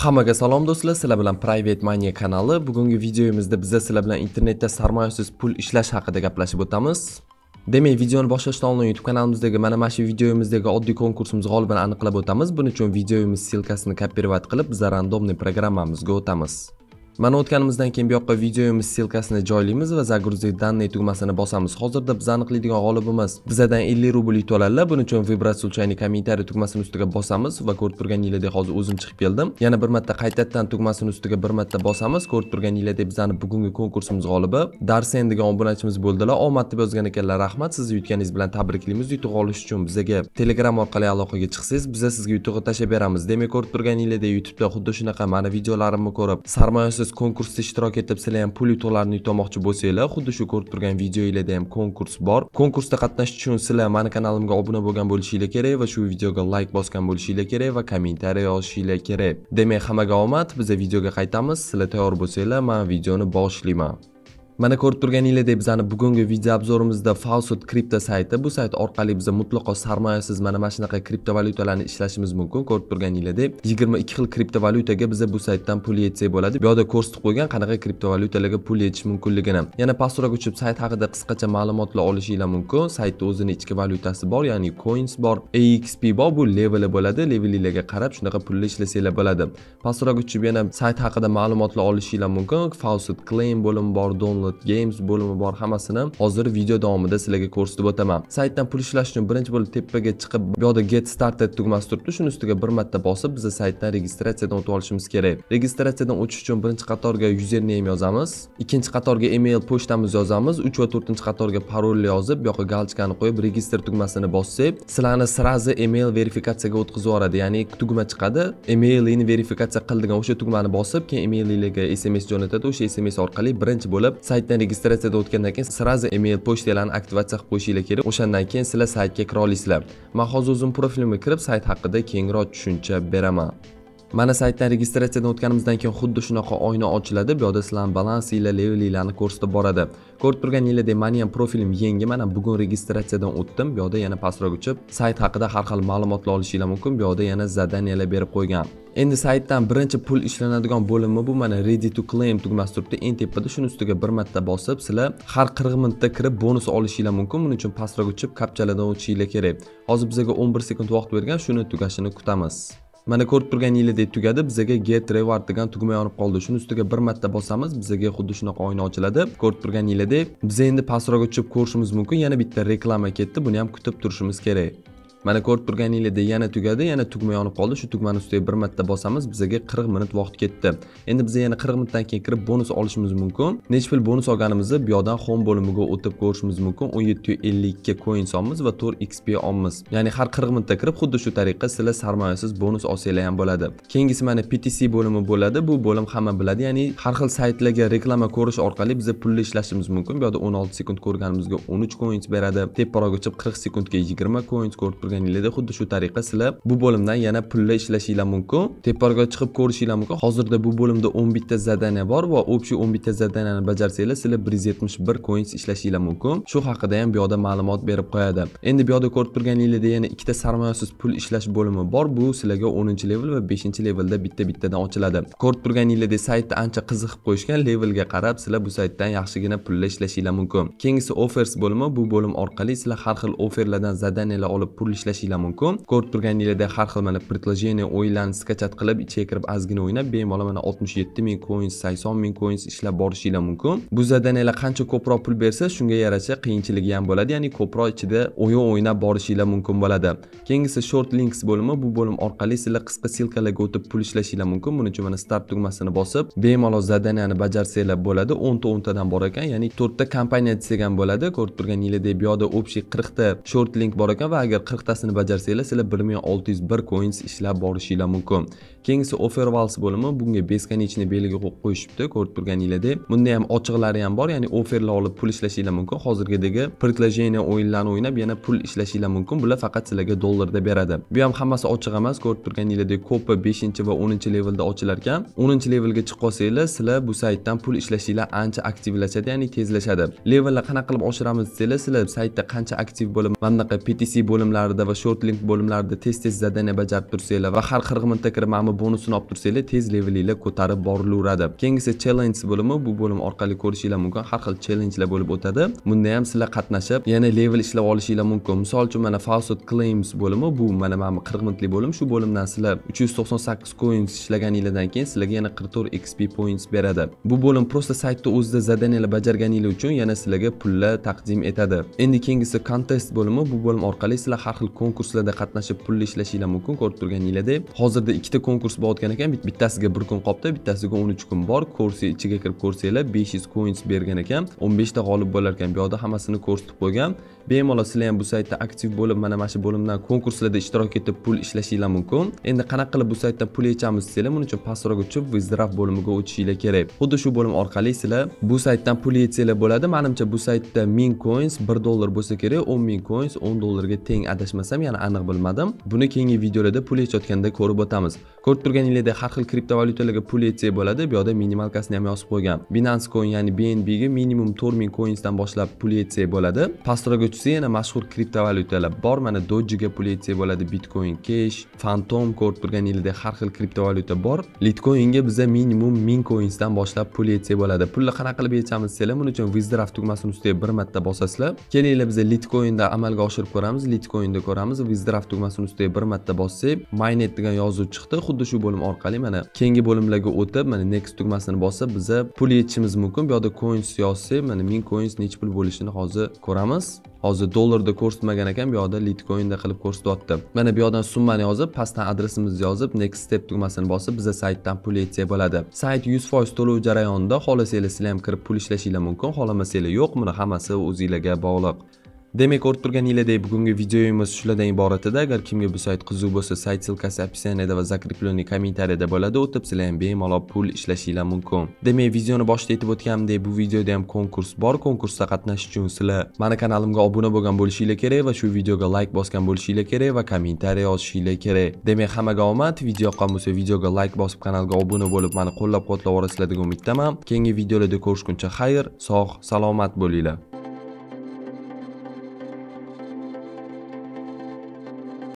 Hammaga salom do'stlar, sizlar bilan Private Money kanali. Bugungi videomizda biza sizlar bilan internetda sarmoyasiz pul ishlash haqida gaplashib o'tamiz. Demak, videoni boshlashdan oldin YouTube kanalimizdagi mana mana shu videomizdagi oddiy konkursimiz g'olibini aniqlab o'tamiz. Buning uchun videomiz ssilkasini kopirovat qilib, biz randomniy programmamizga o'tamiz. mana o'tganimizdan keyin bu yoqqa videomiz ssilkasini joylaymiz va загрузить данные tugmasini bosamiz hozirda biz aniqlaydigan g'olibimiz bizadan 50 rubl oladilar buning uchun vibratsiya kommentariy tugmasini ustiga bosamiz va ko'rib turganinglardek hozir o'zim chiqib keldim yana bir marta qaytadan tugmasini ustiga bir marta bosamiz ko'rib turganinglardek bizani bugungi konkursimiz g'olibi darsen degan obunachimiz bo'ldilar omad deb yozgan ekanlar rahmat sizni yutganingiz bilan tabriklaymiz yutuq olish uchun bizaga telegram orqali aloqaga chiqsangiz biza sizga yutug'ni tashlab beramiz demak ko'rib turganinglardek youtubeda xuddi shunaqa mani videolarimni ko'rib sarmoyasiz siz konkursda ishtirok etib sizlar ham pul yutuqlarini yutmoqchi bo'lsanglar xuddi shu ko'rib turgan videoinglarda ham konkurs bor konkursda qatnashish uchun sizlar mani kanalimga obuna bo'lgan bo'lishinglar kerak va shu videoga layk bosgan bo'lishinglar kerak va kommentariy yozishinglar kerak demak hammaga omad biza videoga qaytamiz sizlar tayyor bo'lsanglar man videoni boshlayman mana ko'rib turganinglardek bizani bugungi video obzorimizda falsud kripto sayti bu sayt orqali biz mutlaqo sarmoyasiz mana mana shunaqa kriptovalyutalarni ishlashimiz mumkin ko'rib turganinglardek 22 xil kriptovalyutaga biza bu saytdan pul yetsak bo'ladi bu yoqda ko'rsatib qo'ygan qanaqa kriptovalyutalarga pul yetish mumkinligini yana pastroq uchib sayt haqida qisqacha ma'lumotlar olishinglar mumkin saytni o'zini ichki valyutasi bor ya'ni coins bor exp bor bu leveli bo'ladi levelinglarga qarab shunaqa pulni ishlasanglar bo'ladi pastroq uchib yana sayt haqida ma'lumotlar olishinglar mumkin falsud claim bo'limi bor download cloud games bo'limi bor hammasini hozir video davomida sizlarga ko'rsatib o'taman saytdan pul ishlash uchun birinchi bo'lib tepaga chiqib bu yoqda get started tugmasi turibdi shuni ustiga bir marta bosib biza saytdan registratsiyadan o'tib olishimiz kerak registratsiyadan o'tish uchun birinchi qatorga username yozamiz ikkinchi qatorga email pochtamiz yozamiz uch va to'rtinchi qatorga parolni yozib bu yoqqa galchkani qo'yib register tugmasini bossak sizlarni srazi email verifikatsiyaga o'tkazib yuboradi ya'ni tugma chiqadi emailingni verifikatsiya qil degan o'sha tugmani bosib keyin emailinglarga sms jo'natadi o'sha sms orqali birinchi bo'lib sayt saytdan registratsiyada o'tgandan keyin сразу email pochtalarni aktivatsiya qilib qo'yishinglar kerak o'shandan keyin sizlar saytga kira olasizlar man hozir o'zimni profilimga kirib sayt haqida kengroq tushuncha beraman mana saytdan registratsiyadan o'tganimizdan keyin xuddi shunaqa oyna ochiladi bu yerda sizlarni balansi ile levelinglarni ko'rsatib boradi ko'rib turganinglardek mani ham profilim yangi mana bugun registratsiyadan o'tdim bu yerda yana pastroq uchib sayt haqida har xil ma'lumotlar olishinglar mumkin bu yerda yana zadaniyalar berib qo'ygan endi saytdan birinchi pul ishlanadigan bo'limi bu mana ready to claim tugmasi turibdi eng tepada shuni ustiga bir marta bosib sizlar har qirq minutda kirib bonus olishinglar mumkin buning uchun pastroq uchib kapchalardan o'tishinglar kerak hozir bizaga o'n bir sekund vaqt bergan shuni tugashini kutamiz mana ko'rib turganingizdek tugadi bizaga get reward degan tugma yonib qoldi shuni ustiga bir marta bosamiz bizaga xuddi shunaqa oyna ochiladi ko'rib turganingizda, biz endi pastroq tushib ko'rishimiz mumkin yana bitta reklama ketdi buni ham kutib turishimiz kerak mana ko'rib turganinglardek yana tugadi yana tugma yonib qoldi shu tugmani ustiga bir marta bosamiz bizaga 40 minut vaqt ketdi endi biz yana 40 minutdan keyin kirib bonus olishimiz mumkin nechi pul bonus olganimizni bu yoqdan home bo'limiga o'tib ko'rishimiz mumkin 1752 coin olamiz va 4 xp olamiz ya'ni har 40 minutda kirib xuddi shu tariqa sizlar sarmoyasiz bonus olsanglar ham bo'ladi keyingisi mana ptc bo'limi bo'ladi bu bo'lim hamma biladi ya'ni har xil saytlarga reklama ko'rish orqali biza pulni ishlashimiz mumkin bu yoqda 16 sekund ko'rganimizga 13 coins beradi teparoqqa chiqib 40 sekundga 20 coins ko'rib ko'rganinglarda xuddi shu tariqa sizlar bu bo'limdan yana pulla ishlashinglar mumkin teparga chiqib ko'rishinglar mumkin hozirda bu bo'limda o'n bitta zadaniya bor va общий o'n bitta zadaniyani bajarsanglar sizlar bir yuz yetmish bir coins ishlashinglar mumkin shu haqida ham bu yoqda ma'lumot berib qo'yadi endi bu yoqda ko'rib turganinglarda yana ikkita sarmoyasiz pul ishlash bo'limi bor bu sizlarga o'ninchi level va beshinchi levelda bitta bittadan ochiladi ko'rib turganinglardek saytni ancha qiziqib qo'yishgan levelga qarab sizlar bu saytdan yaxshigina pulla ishlashinglar mumkin keyingisi offers bo'limi bu bo'lim orqali sizlar har xil offerlardan zadaniyalar olib pul ishlashinglar mumkin ko'rib turganinglarda har xil mana предложение o'yinlarni skachat qilib ichiga kirib ozgina o'ynab bemalol mana oltmish yetti ming coins sakson ming coins ishlab borishinglar mumkin bu zadaniyalar qancha ko'proq pul bersa shunga yarasha qiyinchiligi ham bo'ladi ya'ni ko'proq ichida o'yin o'ynab borishinglar mumkin bo'ladi keyingisi short links bo'limi bu bo'lim orqali sizlar qisqa ssilkalarga o'tib pul ishlashinglar mumkin buning uchun mana start tugmasini bosib bemalol zadaniyani bajarsanglar bo'ladi o'nta o'ntadan bor ekan ya'ni to'rtta kompaniya desak ham bo'ladi ko'rib turganingizdek bu yoqda общий qirqta short link bor ekan va agar qirqta bittasini bajarsanglar sizlar 1601 coins ishlab borishinglar mumkin keyingisi offer vals bo'limi bunga бесконечный belgi qo'yib qo'yishibdi ko'rib turganingizdek bunda ham ochiqlari ham bor ya'ni offerlar olib pul ishlashinglar mumkin hozirgidagi предложение o'yinlarini o'ynab yana pul ishlashinglar mumkin bular faqat sizlarga dollarda beradi bu ham hammasi ochiq emas ko'rib turganingizdek ko'pi 5 va 10 levelda ochilar ekan 10 levelga chiqib qolsanglar sizlar bu saytdan pul ishlashinglar ancha aktivlashadi ya'ni tezlashadi levellar qanaqa qilib oshiramiz desanglar sizlar saytda qancha aktiv bo'lib mana bunaqa ptc bo'limlarida bo'limlarida va short link bo'limlarida tez tez zadaniya bajarib tursanglar va har qirq mingta kirib mana bu bonusini olib tursanglar tez levelinglar ko'tarib borilaveradi keyingisi challenge bo'limi bu bo'lim orqali ko'rishinglar mumkin har xil challengelar bo'lib o'tadi bunda ham sizlar qatnashib yana level ishlab olishinglar mumkin misol uchun mana falsot claims bo'limi bu mana mana bu qirq minutlik bo'lim shu bo'limdan sizlar uch yuz to'qson sakkiz coins ishlaganinglardan keyin sizlarga yana qirq to'rt xp points beradi bu bo'lim prosta saytni o'zida zadaniyalar bajarganinglar uchun yana sizlarga pullar taqdim etadi endi keyingisi contest bo'limi bu bo'lim orqali sizlar har xil konkurslarda qatnashib pulli ishlashinglar mumkin ko'rib turganinglardek hozirda ikkita konkurs bo'layotgan ekan bittasiga bir kun qolibdi bittasiga o'n uch kun bor kursi ichiga kirib ko'rsanglar besh yuz coins bergan ekan o'n beshta g'olib bo'lar ekan bu yoqda hammasini ko'rsatib qo'ygan bemalol sizlar ham bu saytda aktiv bo'lib mana mana shu bo'limdan konkurslarda ishtirok etib pul ishlashinglar mumkin endi qanaqa qilib bu saytdan pul yechamiz desanglar buning uchun pastroq uchib vizdraf bo'limiga o'tishinglar kerak xuddi shu bo'lim orqali sizlar bu saytdan pul yechsanglar bo'ladi manimcha bu saytda ming coins bir dollar bo'lsa kerak o'n ming coins o'n dollarga teng adashmasam aytmasam yana aniq bilmadim buni keyingi videolarda pul yechayotganda ko'rib o'tamiz ko'rib turganinglardek har xil kriptovalyutalarga pul yetsak bo'ladi bu yerda minimalkasini ham yozib qo'ygan binance coin ya'ni bnbga minimum to'rt ming coinsdan boshlab pul yetsak bo'ladi pastroq o'tishsa yana mashhur kriptovalyutalar bor mana dojiga pul yetsak bo'ladi bitcoin cash fantom ko'rib turganinglardek har xil kriptovalyuta bor litcoinga biza minimum ming coinsdan boshlab pul yetsak bo'ladi pulni qanaqa qilib yechamiz desanglar buning uchun wizdraft tugmasini ustiga bir marta bosasizlar kelinglar biza litcoinda amalga oshirib ko'ramiz litcoinda ko'ramiz vizdraft tugmasini ustiga bir marta bossak maynet degan yozuv chiqdi xuddi shu bo'lim orqali mana keyingi bo'limlarga o'tib mana next tugmasini bossa biza pul yechishimiz mumkin bu yoqda coins yozsak mana ming coins necha pul bo'lishini hozir ko'ramiz hozir dollarda ko'rsatmagan ekan bu yoqda litcoinda qilib ko'rsatyapti mana bu yoqdan summani yozib pastdan adresimizni yozib next step tugmasini bosib biza saytdan pul yetsak bo'ladi sayt yuz foiz to'lov jarayonida xohlasanglar sizlar ham kirib pul ishlashinglar mumkin xohlamasanglar yo'q buni hammasi o'zinglarga bog'liq demak ko'rib turganingizdek bugungi videomiz shulardan iborat edi agar kimga bu sayt qiziq bo'lsa sayt ssilkasi описанияda va закрепленный kommentariyada bo'ladi o'tib sizlar ham bemalol pul ishlashinglar mumkin demak videoni boshida aytib o'tganimdek bu videoda ham konkurs bor konkursda qatnashish uchun sizlar mani kanalimga obuna bo'lgan bo'lishinglar kerak va shu videoga layk bosgan bo'lishinglar kerak va kommentariy yozishinglar kerak demak hammaga omad video yoqqan bo'lsa videoga layk bosib kanalga obuna bo'lib mani qo'llab quvvatlab borasizlar degan umiddaman keyingi videolarda ko'rishguncha xayr sog' salomat bo'linglar